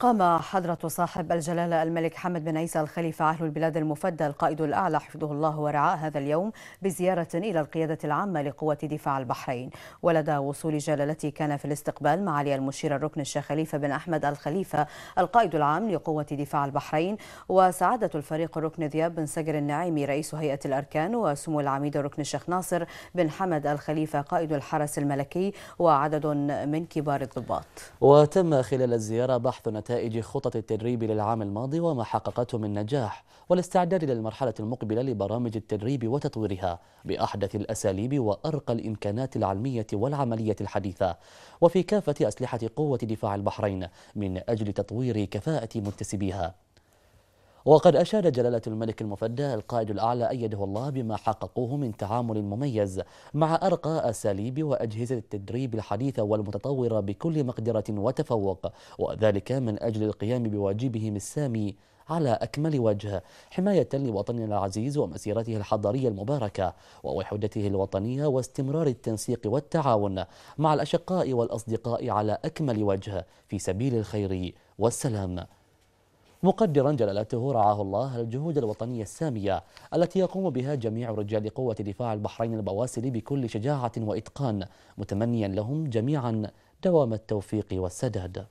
قام حضرة صاحب الجلالة الملك حمد بن عيسى الخليفة أهل البلاد المفدى القائد الأعلى حفظه الله ورعاه هذا اليوم بزيارة إلى القيادة العامة لقوة دفاع البحرين ولدى وصول جلالته كان في الاستقبال معالي المشير الركن الشيخ خليفة بن أحمد الخليفة القائد العام لقوة دفاع البحرين وسعادة الفريق الركن ذياب بن سجر النعيمي رئيس هيئة الأركان وسمو العميد الركن الشيخ ناصر بن حمد الخليفة قائد الحرس الملكي وعدد من كبار الضباط وتم خلال الزيارة بحث نتائج خطط التدريب للعام الماضي وما حققته من نجاح والاستعداد للمرحلة المقبلة لبرامج التدريب وتطويرها بأحدث الأساليب وأرقى الإمكانات العلمية والعملية الحديثة وفي كافة أسلحة قوة دفاع البحرين من أجل تطوير كفاءة منتسبيها وقد أشاد جلالة الملك المفدى القائد الأعلى أيده الله بما حققوه من تعامل مميز مع أرقى أساليب وأجهزة التدريب الحديثة والمتطورة بكل مقدرة وتفوق وذلك من أجل القيام بواجبهم السامي على أكمل وجه حماية لوطننا العزيز ومسيرته الحضارية المباركة ووحدته الوطنية واستمرار التنسيق والتعاون مع الأشقاء والأصدقاء على أكمل وجه في سبيل الخير والسلام مقدرا جلالته رعاه الله الجهود الوطنية السامية التي يقوم بها جميع رجال قوة دفاع البحرين البواسل بكل شجاعة وإتقان متمنيا لهم جميعا دوام التوفيق والسداد